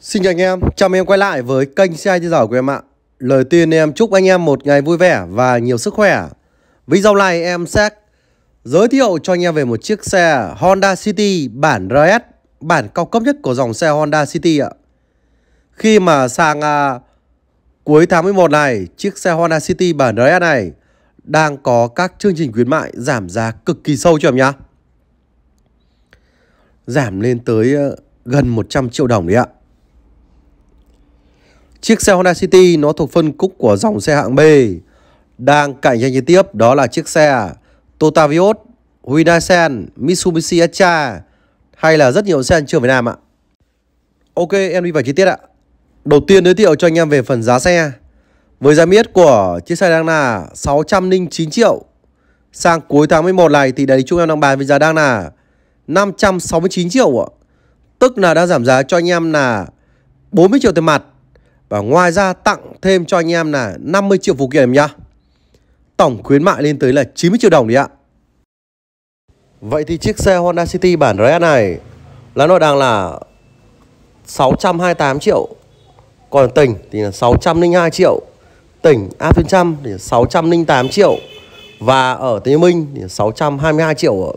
Xin chào anh em, chào mừng em quay lại với kênh xe chơi giỏi của em ạ Lời tiên em chúc anh em một ngày vui vẻ và nhiều sức khỏe Video này em sẽ giới thiệu cho anh em về một chiếc xe Honda City bản RS Bản cao cấp nhất của dòng xe Honda City ạ Khi mà sang à, cuối tháng 11 này Chiếc xe Honda City bản RS này Đang có các chương trình khuyến mại giảm giá cực kỳ sâu cho em nhá Giảm lên tới à, gần 100 triệu đồng đấy ạ Chiếc xe Honda City nó thuộc phân khúc của dòng xe hạng B. Đang cạnh tranh trực tiếp đó là chiếc xe Toyota Vios, Hyundai Mitsubishi Etra hay là rất nhiều xe chưa Việt Nam ạ. Ok, em đi vào chi tiết ạ. Đầu tiên giới thiệu cho anh em về phần giá xe. Với giá miết của chiếc xe đang là 609 triệu. Sang cuối tháng 11 này thì đại lý chúng em đang bán với giá đang là 569 triệu ạ. Tức là đã giảm giá cho anh em là 40 triệu tiền mặt và ngoài ra tặng thêm cho anh em là 50 triệu phụ kiện nhá. Tổng khuyến mại lên tới là 90 triệu đồng đi ạ. Vậy thì chiếc xe Honda City bản RS này là nó đang là 628 triệu. Còn tỉnh thì là 602 triệu. Tỉnh áp trên trăm thì 608 triệu. Và ở Tây Minh thì 622 triệu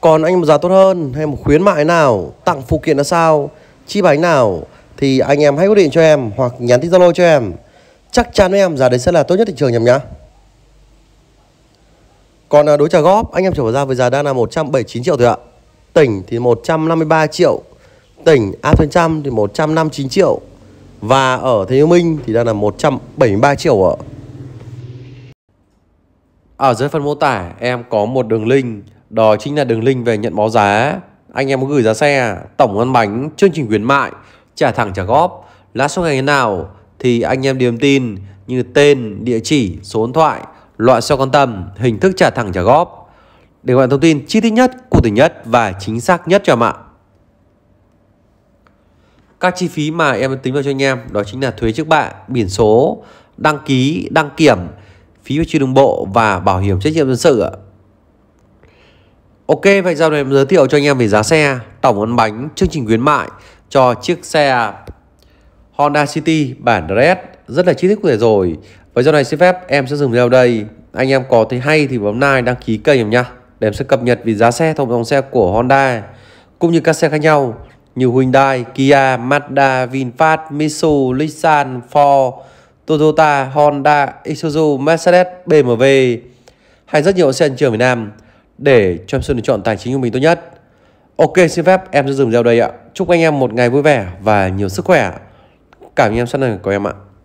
Còn anh một giá tốt hơn hay một khuyến mại nào, tặng phụ kiện là sao, chi bánh nào thì anh em hãy gọi điện cho em hoặc nhắn tin Zalo cho em. Chắc chắn với em giá đấy sẽ là tốt nhất thị trường nhầm nhá. Còn à, đối trà góp anh em trở ra với giá đang là 179 triệu thôi ạ. Tỉnh thì 153 triệu. Tỉnh a trăm thì 159 triệu. Và ở Thế Hương Minh thì đang là 173 triệu ạ. Ở dưới phần mô tả em có một đường link Đó chính là đường link về nhận báo giá Anh em có gửi giá xe, tổng ngân bánh, chương trình khuyến mại trả thẳng trả góp, lãi suất ngày nào thì anh em điềm tin như tên, địa chỉ, số điện thoại, loại xe quan tâm, hình thức trả thẳng trả góp. Để các bạn thông tin chi tiết nhất, cụ thể nhất và chính xác nhất cho em ạ. Các chi phí mà em tính vào cho anh em đó chính là thuế trước bạ, biển số, đăng ký, đăng kiểm, phí chuyên đường bộ và bảo hiểm trách nhiệm dân sự Ok, vậy giờ này em giới thiệu cho anh em về giá xe, tổng ấn bánh, chương trình khuyến mại, cho chiếc xe Honda City bản Red rất là chi tiết cụ thể rồi và do này xin phép em sẽ dừng video đây anh em có thấy hay thì bấm like đăng ký kênh em nhá để em sẽ cập nhật về giá xe thông dòng xe của Honda cũng như các xe khác nhau như Hyundai, Kia, Mazda, VinFast, Mitsubishi, Nissan, Ford, Toyota, Honda, Isuzu, Mercedes, BMW hay rất nhiều xe thị trường Việt Nam để cho em sự lựa chọn tài chính của mình tốt nhất. Ok xin phép em sẽ dừng video đây ạ. Chúc anh em một ngày vui vẻ và nhiều sức khỏe. Cảm ơn em sẵn sàng của em ạ.